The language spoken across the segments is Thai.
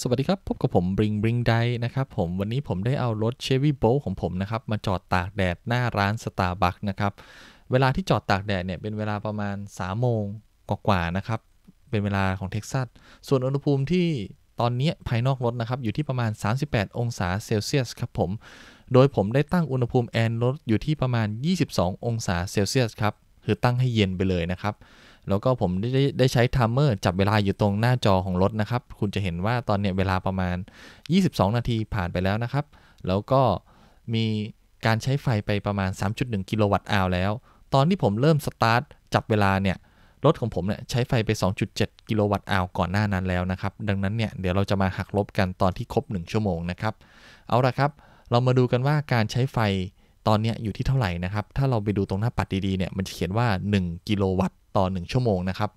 สวัสดีครับ พบกับผมบริงบริงไดนะครับผมวันนี้ผมได้เอารถเชฟวี่โบลของผมนะครับมาจอดตากแดดหน้าร้านสตาร์บัคนะครับเวลาที่จอดตากแดดเนี่ยเป็นเวลาประมาณ 3 โมงกว่าๆนะครับเป็นเวลาของเท็กซัส ส่วนอุณหภูมิที่ตอนนี้ภายนอกรถนะครับอยู่ที่ประมาณ 38 องศาเซลเซียสครับผม โดยผมได้ตั้งอุณหภูมิแอร์รถอยู่ที่ประมาณ 22 องศาเซลเซียสครับ คือตั้งให้เย็นไปเลยนะครับแล้วก็ผมได้ได้ใช้ทัมเมอร์จับเวลาอยู่ตรงหน้าจอของรถนะครับคุณจะเห็นว่าตอนเนี้ยเวลาประมาณ 22 นาทีผ่านไปแล้วนะครับ แล้วก็มีการใช้ไฟไปประมาณ 3.1 กิโลวัตต์อาวแล้วตอนที่ผมเริ่มสตาร์ทจับเวลาเนี่ยรถของผมเนี่ยใช้ไฟไป 2.7 กิโลวัตต์อาวก่อนหน้านั้นแล้วนะครับดังนั้นเนี่ยเดี๋ยวเราจะมาหักลบกันตอนที่ครบ1ชั่วโมงนะครับเอาละครับ เรามาดูกันว่าการใช้ไฟตอนนี้อยู่ที่เท่าไหร่นะครับ ถ้าเราไปดูตรงหน้าปัดดีๆเนี่ย มันจะเขียนว่า 1 กิโลวัตต์ต่อ 1 ชั่วโมงนะครับ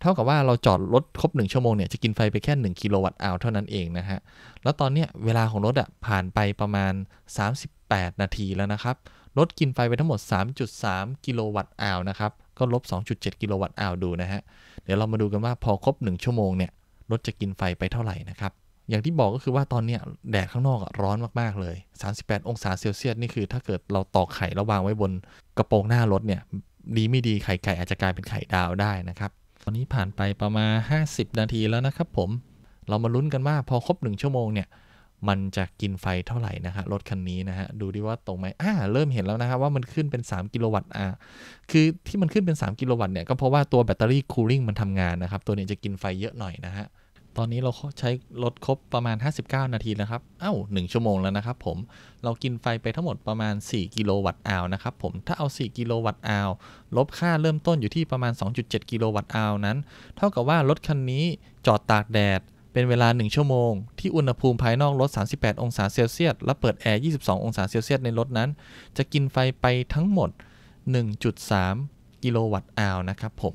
เท่ากับว่าเราจอดรถครบ 1 ชั่วโมงเนี่ย จะกินไฟไปแค่ 1 กิโลวัตต์อาวเท่านั้นเองนะฮะ แล้วตอนนี้เวลาของรถอ่ะผ่านไปประมาณ 38 นาทีแล้วนะครับ รถกินไฟไปทั้งหมด 3.3 กิโลวัตต์อาวนะครับ ก็ลบ 2.7 กิโลวัตต์อาวดูนะฮะ เดี๋ยวเรามาดูกันว่าพอครบ 1 ชั่วโมงเนี่ย รถจะกินไฟไปเท่าไหร่นะครับอย่างที่บอกก็คือว่าตอนนี้แดดข้างนอกร้อนมาก ๆ เลย 38 องศาเซลเซียสนี่คือถ้าเกิดเราตอกไข่แล้ววางไว้บนกระโปรงหน้ารถเนี่ยดีไม่ดีไข่ไก่อาจจะกลายเป็นไข่ดาวได้นะครับ ตอนนี้ผ่านไปประมาณ 50 นาทีแล้วนะครับผมเรามาลุ้นกันว่าพอครบ 1 ชั่วโมงเนี่ย มันจะกินไฟเท่าไหร่นะฮะรถคันนี้นะฮะดูดิว่าตรงไหมอ่าเริ่มเห็นแล้วนะครับว่ามันขึ้นเป็น 3 กิโลวัตต์อ่าคือที่มันขึ้นเป็น 3 กิโลวัตต์เนี่ยก็เพราะว่าตัวแบตเตอรี่คูลิ่งมันทำงานนะครับตัวนี้จะกินไฟเยอะหน่อยนะฮะตอนนี้เราใช้ รถครบประมาณ 59 นาทีนะครับเอา้า1ชั่วโมงแล้วนะครับ ผม เรากินไฟไปทั้งหมดประมาณ 4 กิโลวัตต์อาวนะครับผม ถ้าเอา 4 กิโลวัตต์อาวลบค่าเริ่มต้นอยู่ที่ประมาณ2.7กิโลวัตต์อาวนั้น เท่ากับว่า รถคันนี้จอดตากแดดเป็นเวลา 1 ชั่วโมง ที่อุณหภูมิภายนอก รถ38 องศาเซลเซียสและเปิดแอร์22 องศาเซลเซียสในรถนั้น จะกินไฟไปทั้งหมด 1.3 กิโลวัตต์อาวนะครับผม